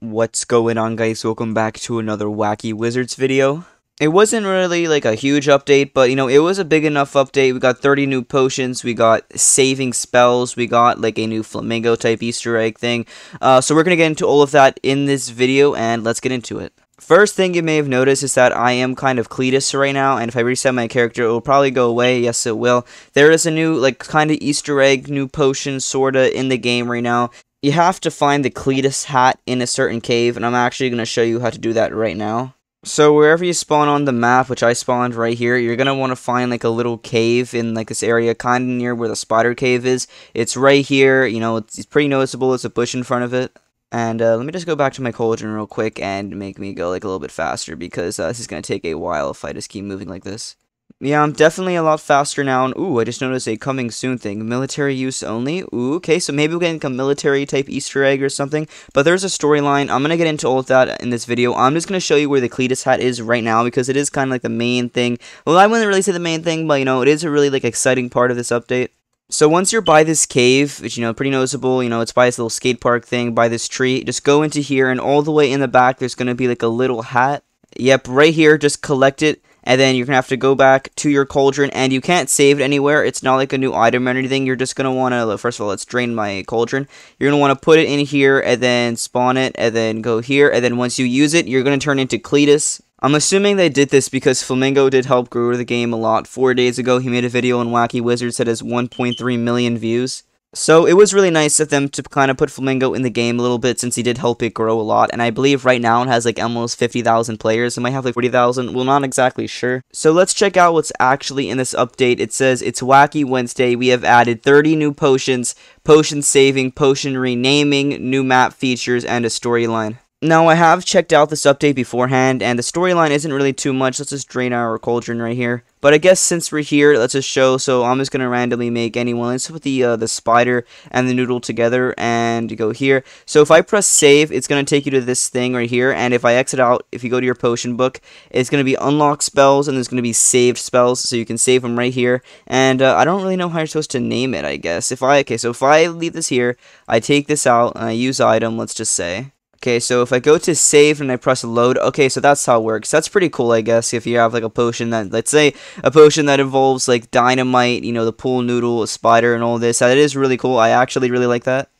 What's going on guys, welcome back to another Wacky Wizards video. It wasn't really like a huge update, but you know, it was a big enough update. We got 30 new potions, we got saving spells, we got like a new flamingo type easter egg thing. Uh, so we're gonna get into all of that in this video and let's get into it. First thing you may have noticed is that I am kind of Cletus right now, and if I reset my character, it will probably go away. Yes, it will. There is a new, like, kind of Easter egg, new potion, sorta, in the game right now you have to find the Cletus hat in a certain cave, and I'm actually going to show you how to do that right now. So wherever you spawn on the map, which I spawned right here, you're going to want to find like a little cave in like this area, kind of near where the spider cave is. It's right here, you know, it's, it's pretty noticeable, it's a bush in front of it. And uh, let me just go back to my cauldron real quick and make me go like a little bit faster because uh, this is going to take a while if I just keep moving like this. Yeah, I'm definitely a lot faster now. And ooh, I just noticed a coming soon thing. Military use only. Ooh, okay, so maybe we'll get like a military type Easter egg or something. But there's a storyline. I'm gonna get into all of that in this video. I'm just gonna show you where the Cletus hat is right now because it is kind of like the main thing. Well, I wouldn't really say the main thing, but you know, it is a really like exciting part of this update. So once you're by this cave, which, you know, pretty noticeable, you know, it's by this little skate park thing, by this tree, just go into here, and all the way in the back, there's going to be, like, a little hat. Yep, right here, just collect it, and then you're gonna have to go back to your cauldron and you can't save it anywhere it's not like a new item or anything you're just gonna want to first of all let's drain my cauldron you're gonna want to put it in here and then spawn it and then go here and then once you use it you're gonna turn into cletus I'm assuming they did this because Flamingo did help grow the game a lot. Four days ago, he made a video on Wacky Wizards that has 1.3 million views. So it was really nice of them to kind of put Flamingo in the game a little bit since he did help it grow a lot. And I believe right now it has like almost 50,000 players. It might have like 40,000. Well, not exactly sure. So let's check out what's actually in this update. It says it's Wacky Wednesday. We have added 30 new potions, potion saving, potion renaming, new map features, and a storyline. Now, I have checked out this update beforehand, and the storyline isn't really too much. Let's just drain our cauldron right here. But I guess since we're here, let's just show. So I'm just going to randomly make anyone. Let's put the, uh, the spider and the noodle together and go here. So if I press save, it's going to take you to this thing right here. And if I exit out, if you go to your potion book, it's going to be unlock spells and there's going to be saved spells. So you can save them right here. And uh, I don't really know how you're supposed to name it, I guess. If I, okay, so if I leave this here, I take this out and I use item, let's just say. Okay, so if I go to save and I press load, okay, so that's how it works. That's pretty cool, I guess, if you have, like, a potion that, let's say, a potion that involves, like, dynamite, you know, the pool noodle, a spider, and all this. That is really cool. I actually really like that.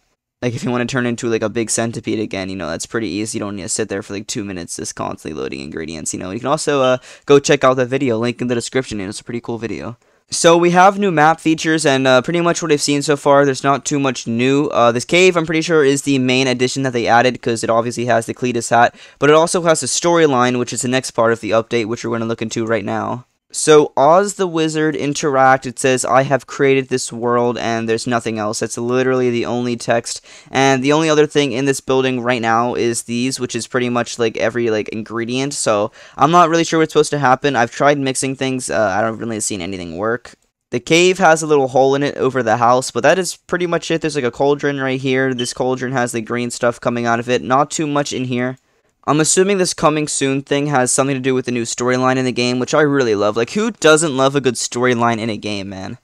Like, if you want to turn into, like, a big centipede again, you know, that's pretty easy. You don't need to sit there for, like, two minutes just constantly loading ingredients, you know. You can also uh, go check out that video, link in the description, and it's a pretty cool video. So we have new map features and uh, pretty much what I've seen so far. There's not too much new. Uh, this cave, I'm pretty sure, is the main addition that they added because it obviously has the Cletus hat, but it also has a storyline, which is the next part of the update, which we're going to look into right now. So Oz the Wizard interact it says I have created this world and there's nothing else. That's literally the only text. And the only other thing in this building right now is these which is pretty much like every like ingredient. So I'm not really sure what's supposed to happen. I've tried mixing things. Uh, I don't really seen anything work. The cave has a little hole in it over the house, but that is pretty much it. There's like a cauldron right here. This cauldron has the green stuff coming out of it. Not too much in here. I'm assuming this coming soon thing has something to do with the new storyline in the game, which I really love. Like, who doesn't love a good storyline in a game, man?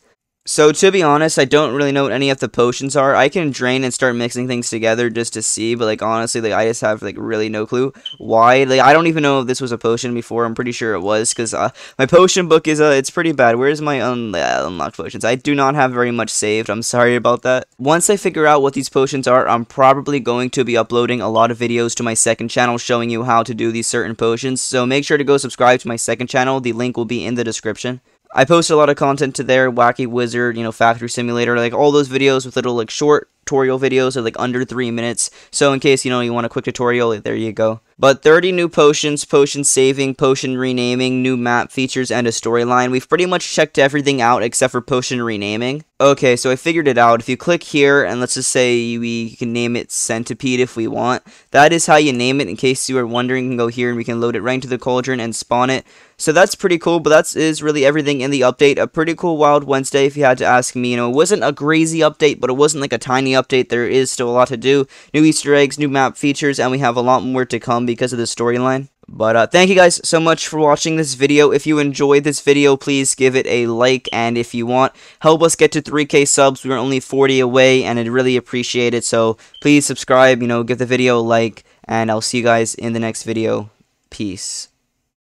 So to be honest, I don't really know what any of the potions are. I can drain and start mixing things together just to see, but like honestly, like I just have like really no clue why. Like I don't even know if this was a potion before. I'm pretty sure it was because uh, my potion book is uh, it's pretty bad. Where's my un uh, unlocked potions? I do not have very much saved. I'm sorry about that. Once I figure out what these potions are, I'm probably going to be uploading a lot of videos to my second channel showing you how to do these certain potions. So make sure to go subscribe to my second channel. The link will be in the description. I post a lot of content to there, Wacky Wizard, you know, Factory Simulator, like all those videos with little like short tutorial videos are like under three minutes. So in case you know you want a quick tutorial, there you go. But 30 new potions, potion saving, potion renaming, new map features, and a storyline. We've pretty much checked everything out except for potion renaming. Okay, so I figured it out. If you click here, and let's just say we can name it Centipede if we want. That is how you name it. In case you were wondering, you can go here and we can load it right into the cauldron and spawn it. So that's pretty cool, but that is really everything in the update. A pretty cool Wild Wednesday, if you had to ask me. You know, it wasn't a crazy update, but it wasn't like a tiny update. There is still a lot to do. New Easter eggs, new map features, and we have a lot more to come because of the storyline. But uh, thank you guys so much for watching this video. If you enjoyed this video, please give it a like. And if you want, help us get to 3k subs. We're only 40 away, and I'd really appreciate it. So please subscribe, you know, give the video a like. And I'll see you guys in the next video. Peace.